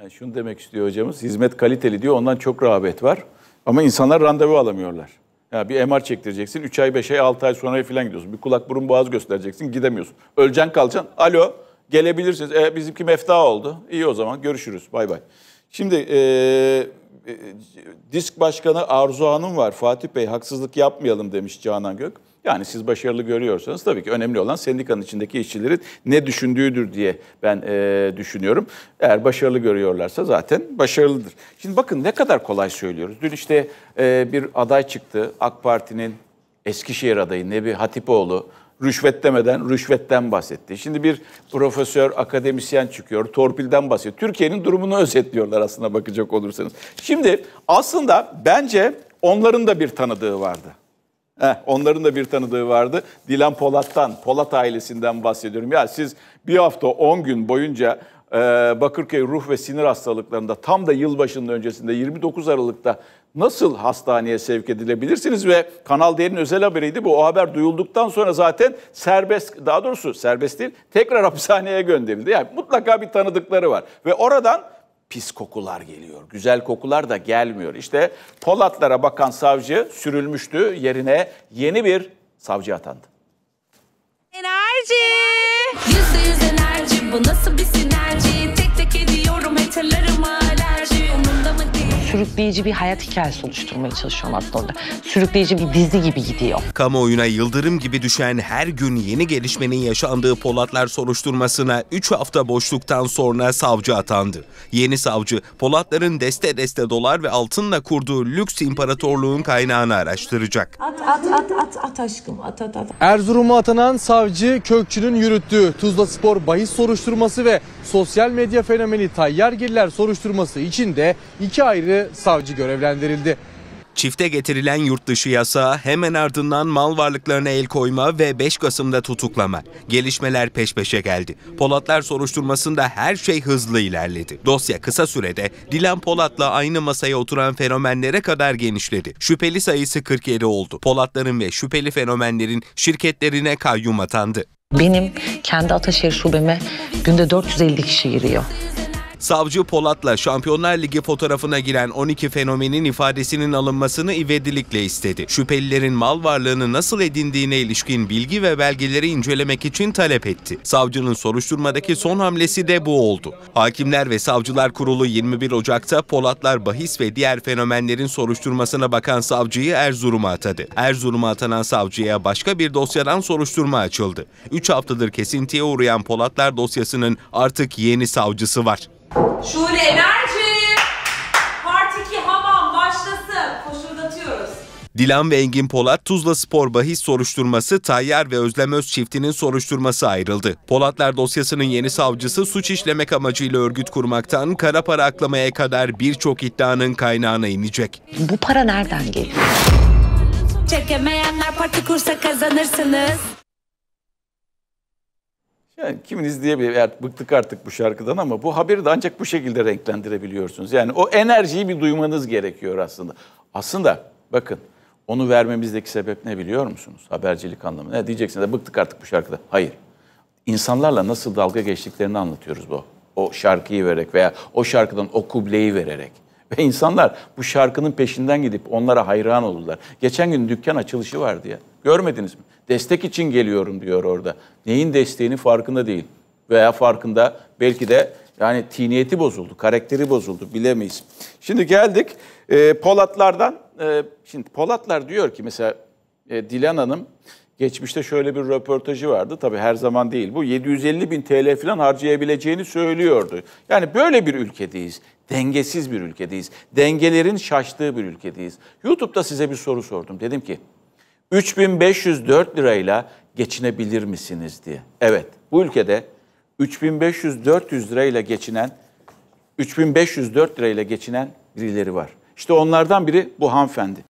Yani şunu demek istiyor hocamız, hizmet kaliteli diyor, ondan çok rağbet var. Ama insanlar randevu alamıyorlar. Ya yani bir MR çektireceksin, 3 ay, 5 ay, 6 ay sonra falan gidiyorsun. Bir kulak, burun, boğaz göstereceksin, gidemiyorsun. Öleceksin, kalacaksın. Alo, gelebilirsiniz. E, bizimki mefta oldu. İyi o zaman, görüşürüz. Bay bay. Şimdi e, e, disk başkanı Arzu Hanım var. Fatih Bey haksızlık yapmayalım demiş Canan Gök. Yani siz başarılı görüyorsanız tabii ki önemli olan sendikanın içindeki işçilerin ne düşündüğüdür diye ben e, düşünüyorum. Eğer başarılı görüyorlarsa zaten başarılıdır. Şimdi bakın ne kadar kolay söylüyoruz. Dün işte e, bir aday çıktı AK Parti'nin Eskişehir adayı Nebi Hatipoğlu rüşvet demeden rüşvetten bahsetti. Şimdi bir profesör, akademisyen çıkıyor, torpilden bahsediyor. Türkiye'nin durumunu özetliyorlar aslında bakacak olursanız. Şimdi aslında bence onların da bir tanıdığı vardı. Heh, onların da bir tanıdığı vardı. Dilan Polat'tan, Polat ailesinden bahsediyorum. Ya siz bir hafta 10 gün boyunca e, Bakırköy ruh ve sinir hastalıklarında tam da yılbaşının öncesinde 29 Aralık'ta nasıl hastaneye sevk edilebilirsiniz ve Kanal D'nin özel haberiydi bu. O haber duyulduktan sonra zaten serbest, daha doğrusu serbest değil, tekrar hapishaneye gönderildi. Yani mutlaka bir tanıdıkları var. Ve oradan pis kokular geliyor. Güzel kokular da gelmiyor. İşte Polatlara bakan savcı sürülmüştü. Yerine yeni bir savcı atandı. Enerji. Enerji. sürükleyici bir hayat hikayesi oluşturmaya çalışıyorum aslında orada. Sürükleyici bir dizi gibi gidiyor. Kamuoyuna yıldırım gibi düşen her gün yeni gelişmenin yaşandığı Polatlar soruşturmasına 3 hafta boşluktan sonra savcı atandı. Yeni savcı Polatların deste deste dolar ve altınla kurduğu lüks imparatorluğun kaynağını araştıracak. At at at at at aşkım at at at. Erzurum'a atanan savcı Kökçü'nün yürüttüğü Tuzla Spor bahis soruşturması ve sosyal medya fenomeni Tayyar giller soruşturması için de iki ayrı savcı görevlendirildi. Çifte getirilen yurt dışı yasağı hemen ardından mal varlıklarına el koyma ve 5 Kasım'da tutuklama. Gelişmeler peş peşe geldi. Polatlar soruşturmasında her şey hızlı ilerledi. Dosya kısa sürede Dilan Polat'la aynı masaya oturan fenomenlere kadar genişledi. Şüpheli sayısı 47 oldu. Polatların ve şüpheli fenomenlerin şirketlerine kayyum atandı. Benim kendi Ataşehir şubeme günde 450 kişi giriyor. Savcı Polat'la Şampiyonlar Ligi fotoğrafına giren 12 fenomenin ifadesinin alınmasını ivedilikle istedi. Şüphelilerin mal varlığını nasıl edindiğine ilişkin bilgi ve belgeleri incelemek için talep etti. Savcının soruşturmadaki son hamlesi de bu oldu. Hakimler ve Savcılar Kurulu 21 Ocak'ta Polatlar bahis ve diğer fenomenlerin soruşturmasına bakan savcıyı Erzurum'a atadı. Erzurum'a atanan savcıya başka bir dosyadan soruşturma açıldı. 3 haftadır kesintiye uğrayan Polatlar dosyasının artık yeni savcısı var. Şule enerji. Part 2 hamam başlasın. Koşurdatıyoruz. Dilan ve Engin Polat Tuzla Spor bahis soruşturması Tayyar ve Özlem Öz çiftinin soruşturması ayrıldı. Polatlar dosyasının yeni savcısı suç işlemek amacıyla örgüt kurmaktan kara para aklamaya kadar birçok iddianın kaynağına inecek. Bu para nereden geliyor? Çekemeyenler parti kursa kazanırsınız. Yani kiminiz diyebilir eğer bıktık artık bu şarkıdan ama bu haberi de ancak bu şekilde renklendirebiliyorsunuz. Yani o enerjiyi bir duymanız gerekiyor aslında. Aslında bakın onu vermemizdeki sebep ne biliyor musunuz? Habercilik anlamı. Ne diyeceksiniz de bıktık artık bu şarkıda. Hayır. İnsanlarla nasıl dalga geçtiklerini anlatıyoruz bu. O şarkıyı vererek veya o şarkıdan o kubleyi vererek. Ve insanlar bu şarkının peşinden gidip onlara hayran oldular. Geçen gün dükkan açılışı vardı ya. Görmediniz mi? Destek için geliyorum diyor orada. Neyin desteğini farkında değil. Veya farkında belki de yani tiniyeti bozuldu, karakteri bozuldu bilemeyiz. Şimdi geldik e, Polatlardan. E, şimdi Polatlar diyor ki mesela e, Dilan Hanım Geçmişte şöyle bir röportajı vardı. Tabii her zaman değil bu. 750 bin TL falan harcayabileceğini söylüyordu. Yani böyle bir ülkedeyiz. Dengesiz bir ülkedeyiz. Dengelerin şaştığı bir ülkedeyiz. YouTube'da size bir soru sordum. Dedim ki 3504 lirayla geçinebilir misiniz diye. Evet bu ülkede 3500-400 lirayla geçinen 3504 lirayla geçinen birileri var. İşte onlardan biri bu hanımefendi.